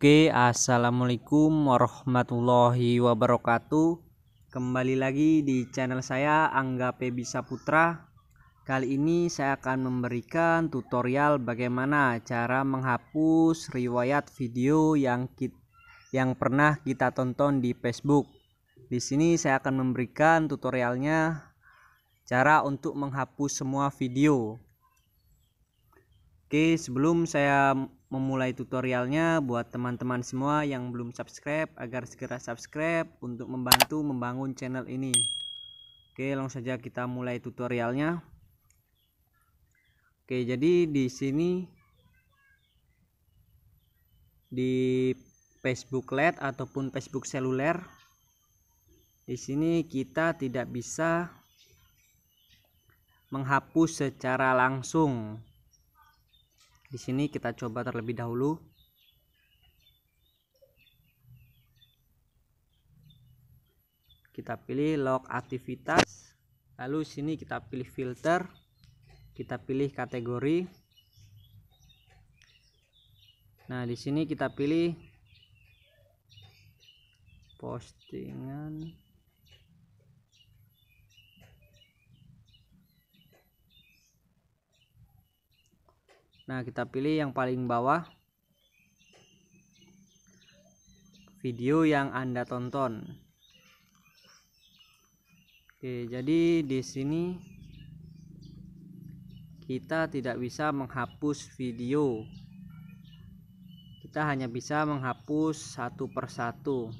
Oke, assalamualaikum warahmatullahi wabarakatuh. Kembali lagi di channel saya Angga Pebisa Putra. Kali ini saya akan memberikan tutorial bagaimana cara menghapus riwayat video yang kita, yang pernah kita tonton di Facebook. Di sini saya akan memberikan tutorialnya cara untuk menghapus semua video. Oke, sebelum saya memulai tutorialnya buat teman-teman semua yang belum subscribe agar segera subscribe untuk membantu membangun channel ini. Oke, langsung saja kita mulai tutorialnya. Oke, jadi di sini di Facebook LED ataupun Facebook seluler di sini kita tidak bisa menghapus secara langsung di sini kita coba terlebih dahulu. Kita pilih log aktivitas, lalu sini kita pilih filter, kita pilih kategori. Nah, di sini kita pilih postingan Nah, kita pilih yang paling bawah video yang Anda tonton. Oke, jadi di sini kita tidak bisa menghapus video. Kita hanya bisa menghapus satu persatu.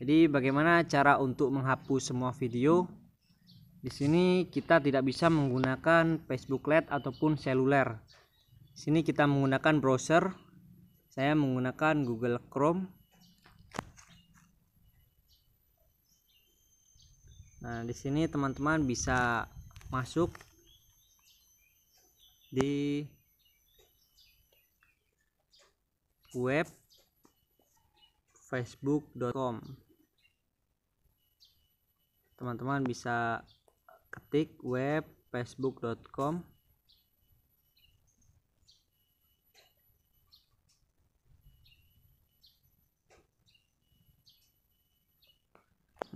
Jadi bagaimana cara untuk menghapus semua video? Di sini kita tidak bisa menggunakan Facebook LED ataupun seluler. Di sini kita menggunakan browser. Saya menggunakan Google Chrome. Nah, di sini teman-teman bisa masuk di web facebook.com teman-teman bisa ketik web facebook.com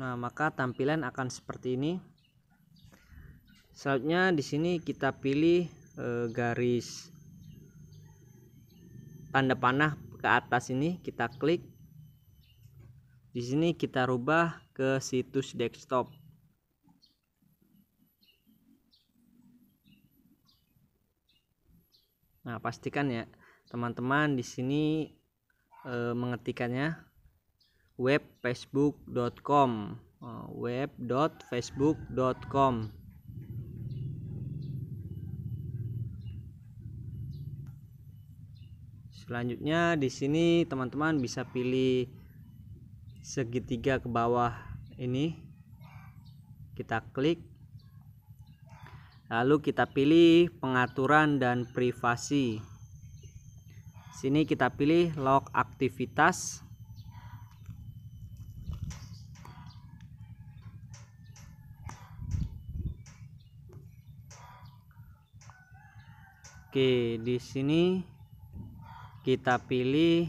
Nah, maka tampilan akan seperti ini. Selanjutnya di sini kita pilih e, garis tanda panah ke atas ini, kita klik. Di sini kita rubah ke situs desktop. Nah, pastikan ya teman-teman di sini e, eh, mengetikannya web facebook.com oh, web.facebook.com Selanjutnya di sini teman-teman bisa pilih segitiga ke bawah ini. Kita klik Lalu kita pilih pengaturan dan privasi. Sini kita pilih log aktivitas. Oke, di sini kita pilih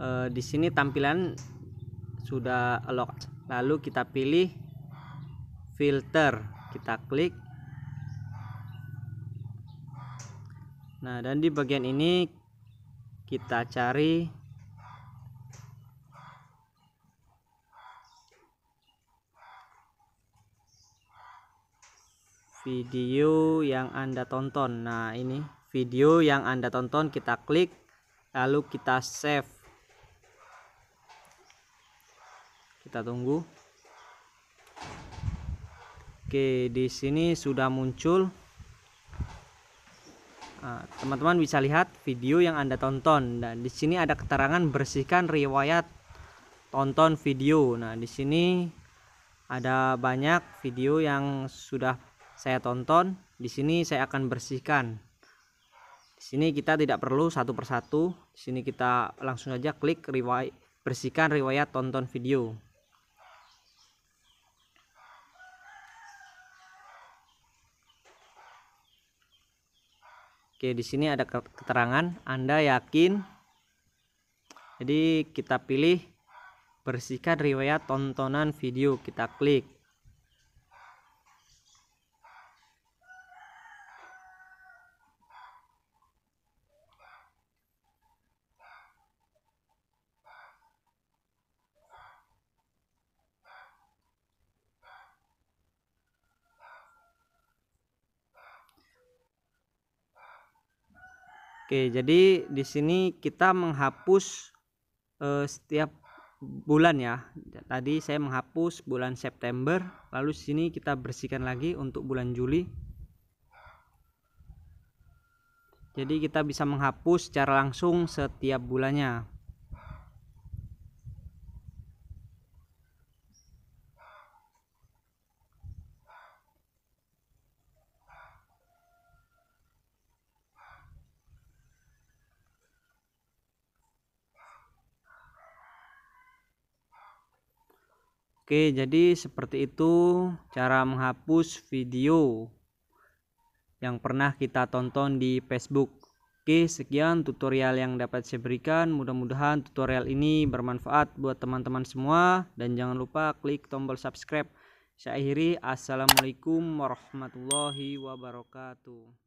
e, di sini tampilan sudah log Lalu kita pilih filter kita klik nah dan di bagian ini kita cari video yang anda tonton nah ini video yang anda tonton kita klik lalu kita save kita tunggu Oke, di sini sudah muncul. Ah, teman-teman nah, bisa lihat video yang Anda tonton. Dan di sini ada keterangan bersihkan riwayat tonton video. Nah, di sini ada banyak video yang sudah saya tonton. Di sini saya akan bersihkan. Di sini kita tidak perlu satu persatu. Di sini kita langsung saja klik riwayat bersihkan riwayat tonton video. Oke, di sini ada keterangan Anda yakin. Jadi kita pilih bersihkan riwayat tontonan video, kita klik. Oke, jadi di sini kita menghapus uh, setiap bulan ya. Tadi saya menghapus bulan September, lalu sini kita bersihkan lagi untuk bulan Juli. Jadi kita bisa menghapus secara langsung setiap bulannya. Oke, jadi seperti itu cara menghapus video yang pernah kita tonton di Facebook. Oke, sekian tutorial yang dapat saya berikan. Mudah-mudahan tutorial ini bermanfaat buat teman-teman semua dan jangan lupa klik tombol subscribe. Saya akhiri, Assalamualaikum warahmatullahi wabarakatuh.